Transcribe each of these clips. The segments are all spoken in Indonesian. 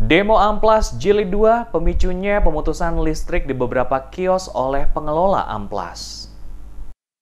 Demo Amplas Jilid 2 pemicunya pemutusan listrik di beberapa kios oleh pengelola Amplas.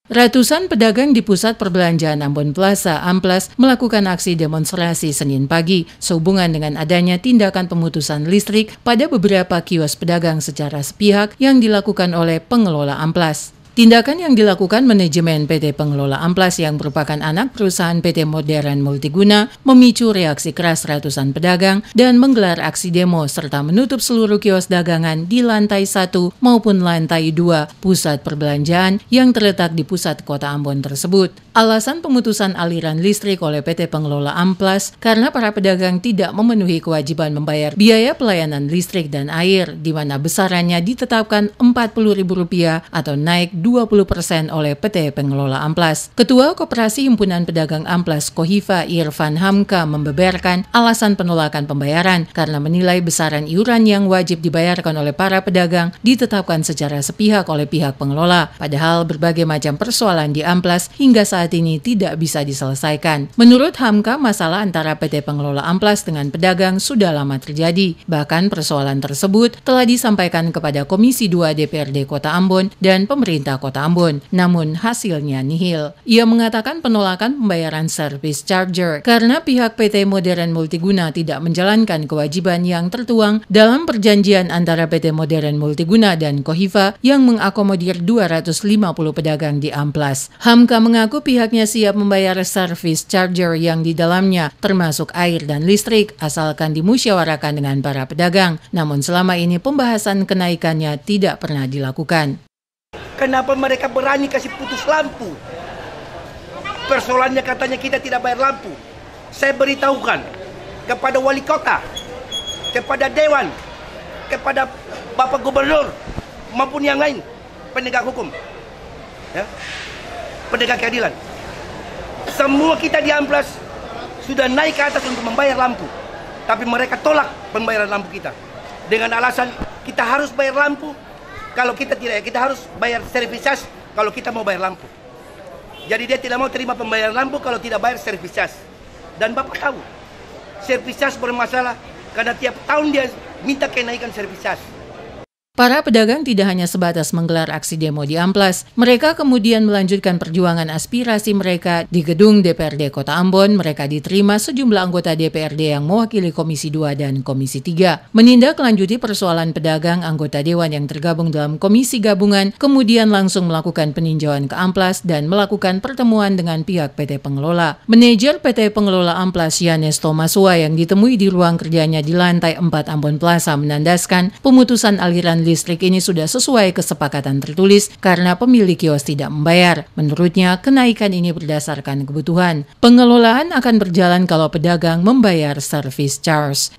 Ratusan pedagang di pusat perbelanjaan Ambon Plaza Amplas melakukan aksi demonstrasi Senin pagi sehubungan dengan adanya tindakan pemutusan listrik pada beberapa kios pedagang secara sepihak yang dilakukan oleh pengelola Amplas. Tindakan yang dilakukan manajemen PT Pengelola Amplas yang merupakan anak perusahaan PT Modern Multiguna memicu reaksi keras ratusan pedagang dan menggelar aksi demo serta menutup seluruh kios dagangan di lantai 1 maupun lantai 2 pusat perbelanjaan yang terletak di pusat kota Ambon tersebut. Alasan pemutusan aliran listrik oleh PT Pengelola Amplas karena para pedagang tidak memenuhi kewajiban membayar biaya pelayanan listrik dan air di mana besarannya ditetapkan Rp40.000 atau naik 20% oleh PT Pengelola Amplas. Ketua Koperasi Himpunan Pedagang Amplas Kohiva Irfan Hamka membeberkan alasan penolakan pembayaran karena menilai besaran iuran yang wajib dibayarkan oleh para pedagang ditetapkan secara sepihak oleh pihak pengelola. Padahal berbagai macam persoalan di Amplas hingga saat ini tidak bisa diselesaikan. Menurut Hamka, masalah antara PT Pengelola Amplas dengan pedagang sudah lama terjadi. Bahkan persoalan tersebut telah disampaikan kepada Komisi 2 DPRD Kota Ambon dan pemerintah Kota Ambon, namun hasilnya nihil. Ia mengatakan penolakan pembayaran service charger karena pihak PT Modern Multiguna tidak menjalankan kewajiban yang tertuang dalam perjanjian antara PT Modern Multiguna dan Kohiva yang mengakomodir 250 pedagang di Amplas. Hamka mengaku pihaknya siap membayar service charger yang di dalamnya termasuk air dan listrik asalkan dimusyawarakan dengan para pedagang. Namun selama ini pembahasan kenaikannya tidak pernah dilakukan. Kenapa mereka berani kasih putus lampu? Persoalannya katanya kita tidak bayar lampu. Saya beritahukan kepada wali kota, kepada dewan, kepada bapak gubernur maupun yang lain penegak hukum, ya, penegak keadilan. Semua kita di amplas sudah naik ke atas untuk membayar lampu, tapi mereka tolak pembayaran lampu kita dengan alasan kita harus bayar lampu kalau kita tidak, kita harus bayar service charge kalau kita mau bayar lampu. Jadi dia tidak mau terima pembayaran lampu kalau tidak bayar service charge. Dan Bapak tahu, service charge bermasalah karena tiap tahun dia minta kenaikan service charge. Para pedagang tidak hanya sebatas menggelar aksi demo di Amplas, mereka kemudian melanjutkan perjuangan aspirasi mereka di gedung DPRD Kota Ambon. Mereka diterima sejumlah anggota DPRD yang mewakili Komisi 2 dan Komisi 3. Menindaklanjuti persoalan pedagang, anggota dewan yang tergabung dalam Komisi Gabungan kemudian langsung melakukan peninjauan ke Amplas dan melakukan pertemuan dengan pihak PT Pengelola. Manajer PT Pengelola Amplas Yanes Tomasua yang ditemui di ruang kerjanya di lantai 4 Ambon Plaza menandaskan pemutusan aliran listrik ini sudah sesuai kesepakatan tertulis karena pemilik kios tidak membayar. Menurutnya, kenaikan ini berdasarkan kebutuhan. Pengelolaan akan berjalan kalau pedagang membayar service charge.